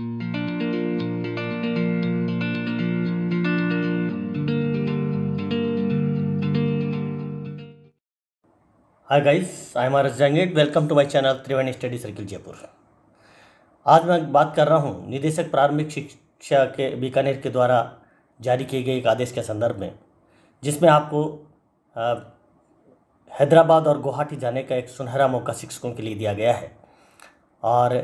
hi guys I am R जंगेट welcome to my channel Triveni study circle Jaipur आज मैं बात कर रहा हूँ निदेशक प्रारंभिक शिक्षा के बीकानेर के द्वारा जारी किए गए एक आदेश के संदर्भ में जिसमें आपको हैदराबाद और गुवाहाटी जाने का एक सुनहरा मौका शिक्षकों के लिए दिया गया है और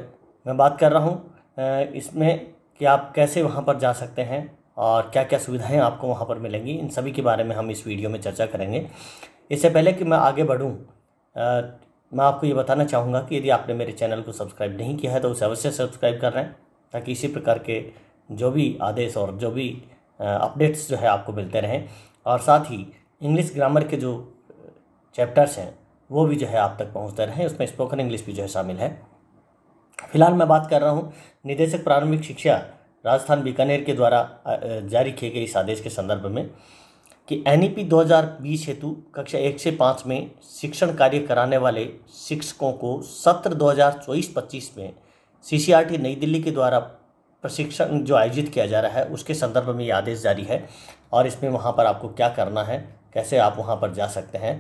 मैं बात कर रहा हूँ इसमें कि आप कैसे वहाँ पर जा सकते हैं और क्या क्या सुविधाएं आपको वहाँ पर मिलेंगी इन सभी के बारे में हम इस वीडियो में चर्चा करेंगे इससे पहले कि मैं आगे बढ़ूँ मैं आपको ये बताना चाहूँगा कि यदि आपने मेरे चैनल को सब्सक्राइब नहीं किया है तो उसे अवश्य सब्सक्राइब कर रहे हैं ताकि इसी प्रकार के जो भी आदेश और जो भी अपडेट्स जो है आपको मिलते रहें और साथ ही इंग्लिश ग्रामर के जो चैप्टर्स हैं वो भी जो है आप तक पहुँचते रहें उसमें स्पोकन इंग्लिश भी जो है शामिल है फिलहाल मैं बात कर रहा हूँ निदेशक प्रारंभिक शिक्षा राजस्थान बीकानेर के द्वारा जारी किए गए इस आदेश के संदर्भ में कि एन ई पी दो हज़ार बीस हेतु कक्षा एक से पाँच में शिक्षण कार्य कराने वाले शिक्षकों को सत्र दो हज़ार चौबीस पच्चीस में सी सी आर टी नई दिल्ली के द्वारा प्रशिक्षण जो आयोजित किया जा रहा है उसके संदर्भ में ये आदेश जारी है और इसमें वहाँ पर आपको क्या करना है कैसे आप वहाँ पर जा सकते हैं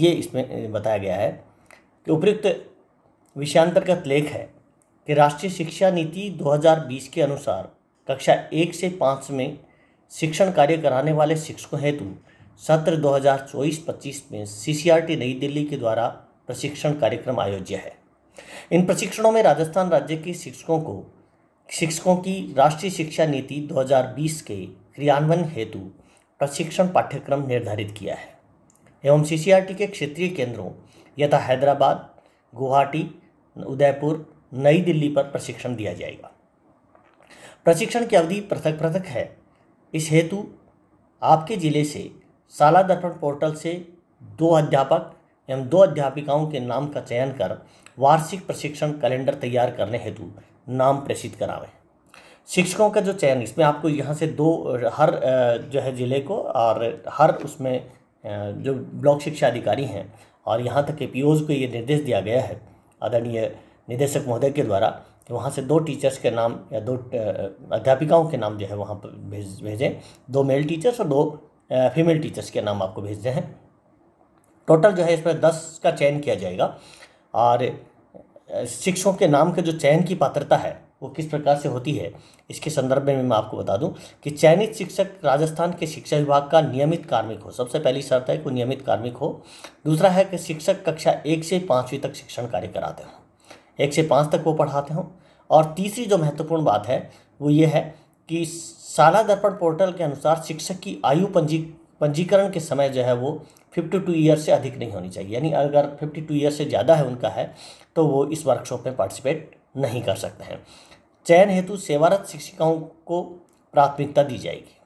ये इसमें बताया गया है कि उपयुक्त विषयांतर्गत लेख है कि राष्ट्रीय शिक्षा नीति 2020 के अनुसार कक्षा एक से पाँच में शिक्षण कार्य कराने वाले शिक्षकों हेतु सत्र 2024-25 में सीसीआरटी नई दिल्ली के द्वारा प्रशिक्षण कार्यक्रम आयोज्य है इन प्रशिक्षणों में राजस्थान राज्य के शिक्षकों को शिक्षकों की राष्ट्रीय शिक्षा नीति 2020 के क्रियान्वयन हेतु प्रशिक्षण पाठ्यक्रम निर्धारित किया है एवं सीसीआरटी के क्षेत्रीय केंद्रों यथा हैदराबाद गुवाहाटी उदयपुर नई दिल्ली पर प्रशिक्षण दिया जाएगा प्रशिक्षण की अवधि पृथक पृथक है इस हेतु आपके ज़िले से साला दर्पण पोर्टल से दो अध्यापक एवं दो अध्यापिकाओं के नाम का चयन कर वार्षिक प्रशिक्षण कैलेंडर तैयार करने हेतु नाम प्रेषित करावें शिक्षकों का जो चयन इसमें आपको यहाँ से दो हर जो है ज़िले को और हर उसमें जो ब्लॉक शिक्षा अधिकारी हैं और यहाँ तक के पी को ये निर्देश दिया गया है आदरणीय निदेशक महोदय के द्वारा कि वहाँ से दो टीचर्स के नाम या दो अध्यापिकाओं के नाम जो है वहाँ पर भेज भेजें दो मेल टीचर्स और दो फीमेल टीचर्स के नाम आपको भेजने हैं टोटल जो है इसमें दस का चयन किया जाएगा और शिक्षकों के नाम के जो चयन की पात्रता है वो किस प्रकार से होती है इसके संदर्भ में मैं आपको बता दूं कि चयनित शिक्षक राजस्थान के शिक्षा विभाग का नियमित कार्मिक हो सबसे पहली शर्त है कि नियमित कार्मिक हो दूसरा है कि शिक्षक कक्षा एक से पाँचवीं तक शिक्षण कार्य कराते हों एक से पाँच तक वो पढ़ाते हों और तीसरी जो महत्वपूर्ण बात है वो ये है कि शाला दर्पण पोर्टल के अनुसार शिक्षक की आयु पंजी पंजीकरण के समय जो है वो 52 टू ईयर से अधिक नहीं होनी चाहिए यानी अगर 52 ईयर से ज़्यादा है उनका है तो वो इस वर्कशॉप में पार्टिसिपेट नहीं कर सकते हैं चयन हेतु सेवारत शिक्षिकाओं को प्राथमिकता दी जाएगी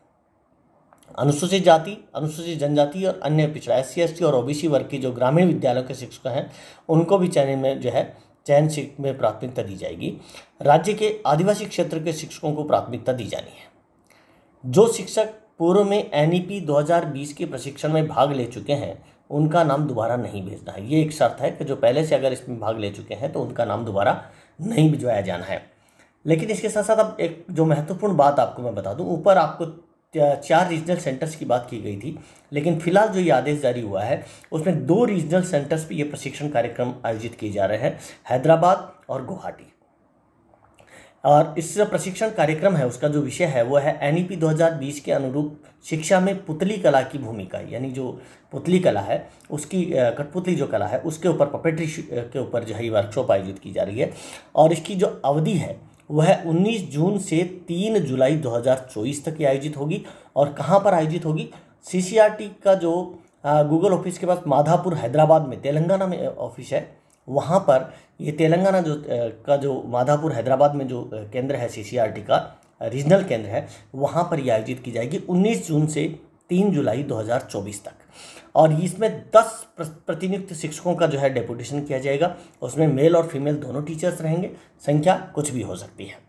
अनुसूचित जाति अनुसूचित जनजाति और अन्य पिछड़ा एस सी और ओबीसी वर्ग के जो ग्रामीण विद्यालयों के शिक्षक हैं उनको भी चयन में जो है चयन में प्राथमिकता दी जाएगी राज्य के आदिवासी क्षेत्र के शिक्षकों को प्राथमिकता दी जानी है जो शिक्षक पूर्व में एन 2020 के प्रशिक्षण में भाग ले चुके हैं उनका नाम दोबारा नहीं भेजना है ये एक शर्त है कि जो पहले से अगर इसमें भाग ले चुके हैं तो उनका नाम दोबारा नहीं भिजवाया जाना है लेकिन इसके साथ साथ अब एक जो महत्वपूर्ण बात आपको मैं बता दूं ऊपर आपको चार रीजनल सेंटर्स की बात की गई थी लेकिन फिलहाल जो ये आदेश जारी हुआ है उसमें दो रीजनल सेंटर्स पर यह प्रशिक्षण कार्यक्रम आयोजित किए जा रहे हैं हैदराबाद और गुवाहाटी और इस प्रशिक्षण कार्यक्रम है उसका जो विषय है वो है एन 2020 e के अनुरूप शिक्षा में पुतली कला की भूमिका यानी जो पुतली कला है उसकी कठपुतली जो कला है उसके ऊपर पपेट्री के ऊपर जो है वर्कशॉप आयोजित की जा रही है और इसकी जो अवधि है वह 19 जून से 3 जुलाई 2024 तक ये आयोजित होगी और कहाँ पर आयोजित होगी सी का जो गूगल ऑफिस के पास माधापुर हैदराबाद में तेलंगाना में ऑफिस है वहाँ पर ये तेलंगाना जो का जो माधापुर हैदराबाद में जो केंद्र है सीसीआरटी का रीजनल केंद्र है वहाँ पर ये आयोजित की जाएगी 19 जून से 3 जुलाई 2024 तक और इसमें 10 प्रतिनियुक्त शिक्षकों का जो है डेपुटेशन किया जाएगा उसमें मेल और फीमेल दोनों टीचर्स रहेंगे संख्या कुछ भी हो सकती है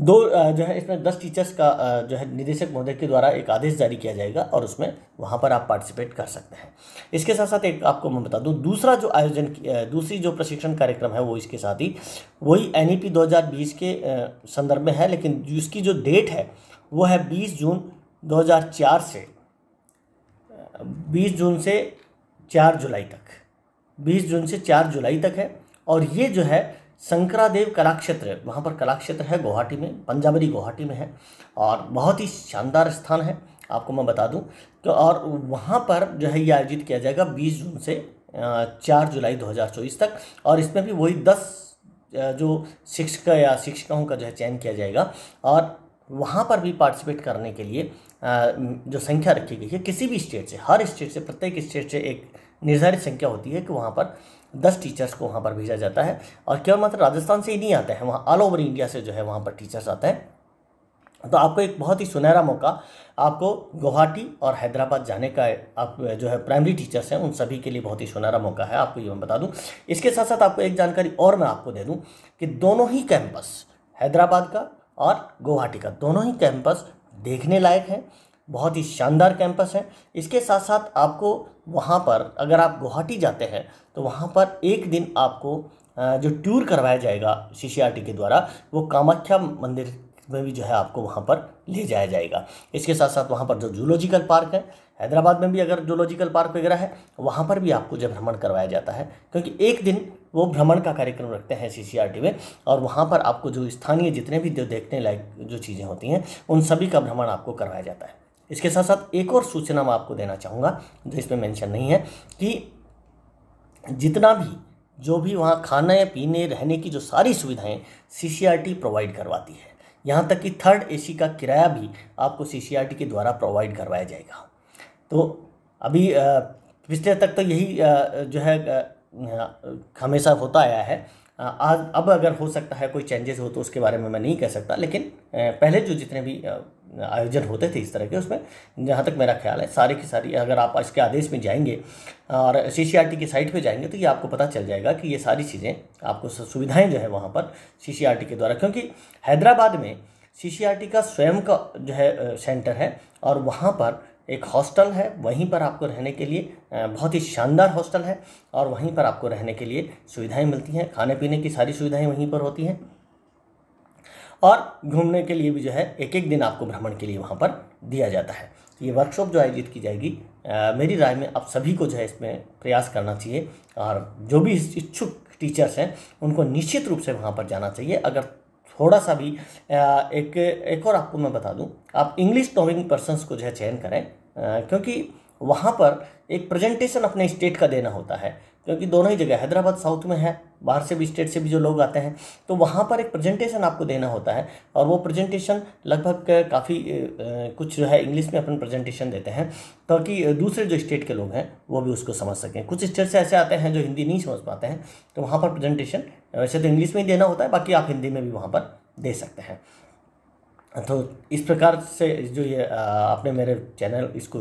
दो जो है इसमें दस टीचर्स का जो है निदेशक महोदय के द्वारा एक आदेश जारी किया जाएगा और उसमें वहाँ पर आप पार्टिसिपेट कर सकते हैं इसके साथ साथ एक आपको मैं बता दूँ दूसरा जो आयोजन दूसरी जो प्रशिक्षण कार्यक्रम है वो इसके साथ ही वही एन ई पी के संदर्भ में है लेकिन इसकी जो डेट है वो है बीस जून दो से बीस जून से चार जुलाई तक बीस जून से चार जुलाई तक है और ये जो है शंकरादेव कलाक्षेत्र वहाँ पर कलाक्षेत्र है गुवाहाटी में पंजाबरी गुवाहाटी में है और बहुत ही शानदार स्थान है आपको मैं बता दूँ तो और वहाँ पर जो है ये आयोजित किया जाएगा 20 जून से 4 जुलाई 2024 तक और इसमें भी वही 10 जो शिक्षक या शिक्षिकाओं का जो है चयन किया जाएगा और वहाँ पर भी पार्टिसिपेट करने के लिए जो संख्या रखी गई है किसी भी स्टेट से हर स्टेट से प्रत्येक स्टेट से एक निर्धारित संख्या होती है कि वहाँ पर दस टीचर्स को वहाँ पर भेजा जाता है और केवल मात्र राजस्थान से ही नहीं आते हैं वहाँ ऑल ओवर इंडिया से जो है वहाँ पर टीचर्स आते हैं तो आपको एक बहुत ही सुनहरा मौका आपको गुवाहाटी और हैदराबाद जाने का आप जो है प्राइमरी टीचर्स हैं उन सभी के लिए बहुत ही सुनहरा मौका है आपको ये मैं बता दूं इसके साथ साथ आपको एक जानकारी और मैं आपको दे दूं कि दोनों ही कैंपस हैदराबाद का और गुवाहाटी का दोनों ही कैंपस देखने लायक हैं बहुत ही शानदार कैंपस है इसके साथ साथ आपको वहाँ पर अगर आप गुवाहाटी जाते हैं तो वहाँ पर एक दिन आपको जो टूर करवाया जाएगा सी के द्वारा वो कामाख्या मंदिर में भी जो है आपको वहाँ पर ले जाया जाएगा इसके साथ साथ वहाँ पर जो जूलॉजिकल पार्क है हैदराबाद में भी अगर जूलॉजिकल पार्क वगैरह है वहाँ पर भी आपको जो भ्रमण करवाया जाता है क्योंकि एक दिन वो भ्रमण का कार्यक्रम रखते हैं सी में और वहाँ पर आपको जो स्थानीय जितने भी देखने लायक जो चीज़ें होती हैं उन सभी का भ्रमण आपको करवाया जाता है इसके साथ साथ एक और सूचना मैं आपको देना चाहूँगा जो इसमें मेंशन नहीं है कि जितना भी जो भी वहाँ खाने पीने रहने की जो सारी सुविधाएं सीसीआरटी प्रोवाइड करवाती है यहाँ तक कि थर्ड एसी का किराया भी आपको सीसीआरटी के द्वारा प्रोवाइड करवाया जाएगा तो अभी पिछले तक तो यही जो है हमेशा होता आया है आज अब अगर हो सकता है कोई चेंजेस हो तो उसके बारे में मैं नहीं कह सकता लेकिन पहले जो जितने भी आयोजन होते थे इस तरह के उसमें जहाँ तक मेरा ख्याल है सारे की सारी अगर आप इसके आदेश में जाएंगे और सी की साइट पे जाएंगे तो ये आपको पता चल जाएगा कि ये सारी चीज़ें आपको सुविधाएं जो है वहाँ पर सी के द्वारा क्योंकि हैदराबाद में सी का स्वयं का जो है सेंटर है और वहाँ पर एक हॉस्टल है वहीं पर आपको रहने के लिए बहुत ही शानदार हॉस्टल है और वहीं पर आपको रहने के लिए सुविधाएं मिलती हैं खाने पीने की सारी सुविधाएं वहीं पर होती हैं और घूमने के लिए भी जो है एक एक दिन आपको भ्रमण के लिए वहाँ पर दिया जाता है तो ये वर्कशॉप जो आयोजित की जाएगी आ, मेरी राय में आप सभी को जो है इसमें प्रयास करना चाहिए और जो भी इच्छुक टीचर्स हैं उनको निश्चित रूप से वहाँ पर जाना चाहिए अगर थोड़ा सा भी आ, एक एक और आपको मैं बता दूं आप इंग्लिश नोविंग पर्सनस को जो है चयन करें आ, क्योंकि वहाँ पर एक प्रेजेंटेशन अपने स्टेट का देना होता है क्योंकि दोनों ही जगह हैदराबाद साउथ में है बाहर से भी स्टेट से भी जो लोग आते हैं तो वहाँ पर एक प्रेजेंटेशन आपको देना होता है और वो प्रेजेंटेशन लगभग काफ़ी कुछ जो है इंग्लिश में अपन प्रेजेंटेशन देते हैं ताकि दूसरे जो स्टेट के लोग हैं वो भी उसको समझ सकें कुछ स्टेट से ऐसे आते हैं जो हिंदी नहीं समझ पाते हैं तो वहाँ पर प्रजेंटेशन वैसे तो इंग्लिश में ही देना होता है बाकी आप हिंदी में भी वहाँ पर दे सकते हैं तो इस प्रकार से जो ये आपने मेरे चैनल इसको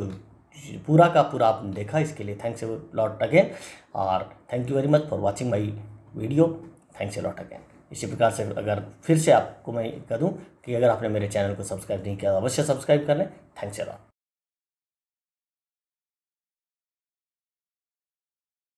पूरा का पूरा आपने देखा इसके लिए थैंक्स लॉट अगेन और thank you very much for watching my video thanks lot again इसी प्रकार से अगर फिर से आपको मैं कह दूँ कि अगर आपने मेरे चैनल को सब्सक्राइब नहीं किया तो अवश्य सब्सक्राइब कर लें थैंक्स लॉट